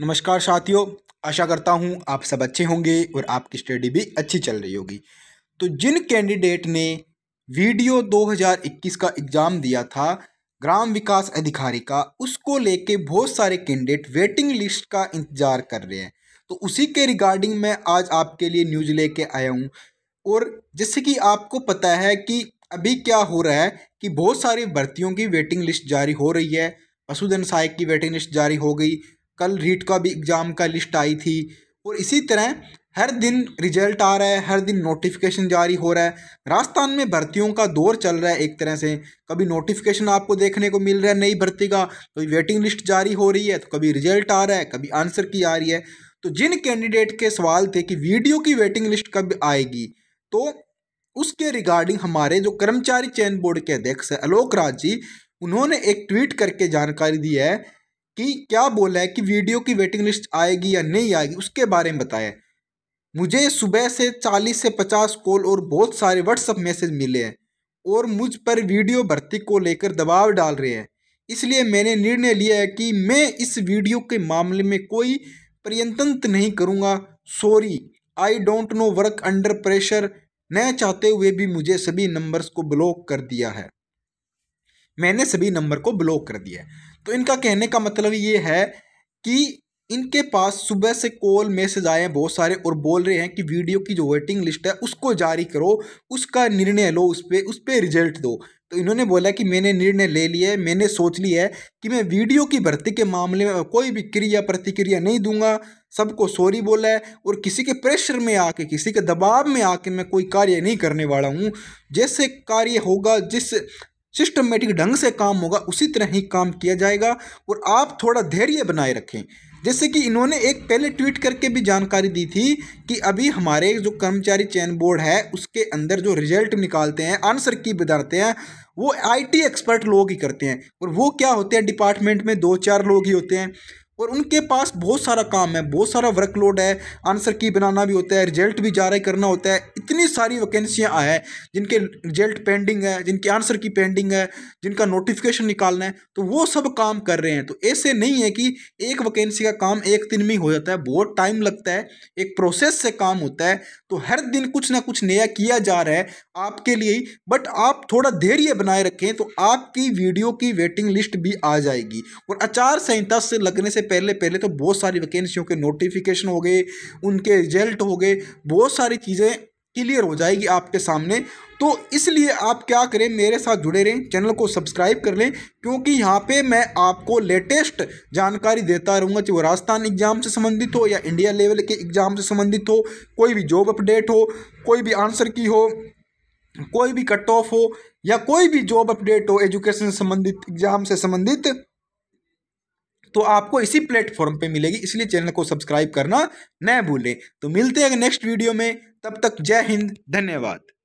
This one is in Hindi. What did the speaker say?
नमस्कार साथियों आशा करता हूँ आप सब अच्छे होंगे और आपकी स्टडी भी अच्छी चल रही होगी तो जिन कैंडिडेट ने वीडियो 2021 का एग्ज़ाम दिया था ग्राम विकास अधिकारी का उसको लेके बहुत सारे कैंडिडेट वेटिंग लिस्ट का इंतज़ार कर रहे हैं तो उसी के रिगार्डिंग मैं आज आपके लिए न्यूज़ लेके आया हूँ और जैसे कि आपको पता है कि अभी क्या हो रहा है कि बहुत सारी भर्तियों की वेटिंग लिस्ट जारी हो रही है पशुधन सहायक की वेटिंग लिस्ट जारी हो गई कल रीट का भी एग्ज़ाम का लिस्ट आई थी और इसी तरह हर दिन रिजल्ट आ रहा है हर दिन नोटिफिकेशन जारी हो रहा है राजस्थान में भर्तियों का दौर चल रहा है एक तरह से कभी नोटिफिकेशन आपको देखने को मिल रहा है नई भर्ती का कभी वेटिंग लिस्ट जारी हो रही है तो कभी रिजल्ट आ रहा है कभी आंसर की आ रही है तो जिन कैंडिडेट के सवाल थे कि वीडियो की वेटिंग लिस्ट कब आएगी तो उसके रिगार्डिंग हमारे जो कर्मचारी चयन बोर्ड के अध्यक्ष है आलोक राज जी उन्होंने एक ट्वीट करके जानकारी दी है कि क्या बोला है कि वीडियो की वेटिंग लिस्ट आएगी या नहीं आएगी उसके बारे में बताया मुझे सुबह से चालीस से पचास कॉल और बहुत सारे व्हाट्सअप मैसेज मिले हैं और मुझ पर वीडियो भर्ती को लेकर दबाव डाल रहे हैं इसलिए मैंने निर्णय लिया है कि मैं इस वीडियो के मामले में कोई प्रयत्न नहीं करूँगा sorry I don't know work under pressure न चाहते हुए भी मुझे सभी नंबर्स को ब्लॉक कर दिया है मैंने सभी नंबर को ब्लॉक कर दिया है तो इनका कहने का मतलब ये है कि इनके पास सुबह से कॉल मैसेज आए हैं बहुत सारे और बोल रहे हैं कि वीडियो की जो वेटिंग लिस्ट है उसको जारी करो उसका निर्णय लो उस पर उस पर रिजल्ट दो तो इन्होंने बोला कि मैंने निर्णय ले लिया है मैंने सोच लिया है कि मैं वीडियो की भर्ती के मामले में कोई भी क्रिया प्रतिक्रिया नहीं दूंगा सबको सॉरी बोला है और किसी के प्रेशर में आके किसी के दबाव में आके मैं कोई कार्य नहीं करने वाला हूँ जैसे कार्य होगा जिस सिस्टमेटिक ढंग से काम होगा उसी तरह ही काम किया जाएगा और आप थोड़ा धैर्य बनाए रखें जैसे कि इन्होंने एक पहले ट्वीट करके भी जानकारी दी थी कि अभी हमारे जो कर्मचारी चयन बोर्ड है उसके अंदर जो रिजल्ट निकालते हैं आंसर की बताते हैं वो आईटी एक्सपर्ट लोग ही करते हैं और वो क्या होते हैं डिपार्टमेंट में दो चार लोग ही होते हैं और उनके पास बहुत सारा काम है बहुत सारा वर्कलोड है आंसर की बनाना भी होता है रिजल्ट भी जारी करना होता है इतनी सारी वैकेंसियाँ आए हैं जिनके रिजल्ट पेंडिंग है जिनके आंसर की पेंडिंग है जिनका नोटिफिकेशन निकालना है तो वो सब काम कर रहे हैं तो ऐसे नहीं है कि एक वैकेंसी का काम एक दिन में हो जाता है बहुत टाइम लगता है एक प्रोसेस से काम होता है तो हर दिन कुछ ना कुछ नया किया जा रहा है आपके लिए बट आप थोड़ा धैर्य बनाए रखें तो आपकी वीडियो की वेटिंग लिस्ट भी आ जाएगी और आचार संहिता से लगने से पहले पहले तो बहुत सारी वैकेंसियों के नोटिफिकेशन हो गए उनके रिजल्ट हो गए बहुत सारी चीज़ें क्लियर हो जाएगी आपके सामने तो इसलिए आप क्या करें मेरे साथ जुड़े रहें चैनल को सब्सक्राइब कर लें क्योंकि यहाँ पे मैं आपको लेटेस्ट जानकारी देता रहूँगा चाहे वो राजस्थान एग्जाम से संबंधित हो या इंडिया लेवल के एग्जाम से संबंधित हो कोई भी जॉब अपडेट हो कोई भी आंसर की हो कोई भी कट ऑफ हो या कोई भी जॉब अपडेट हो एजुकेशन से संबंधित एग्जाम से संबंधित तो आपको इसी प्लेटफॉर्म पे मिलेगी इसलिए चैनल को सब्सक्राइब करना न भूलें तो मिलते हैं नेक्स्ट वीडियो में तब तक जय हिंद धन्यवाद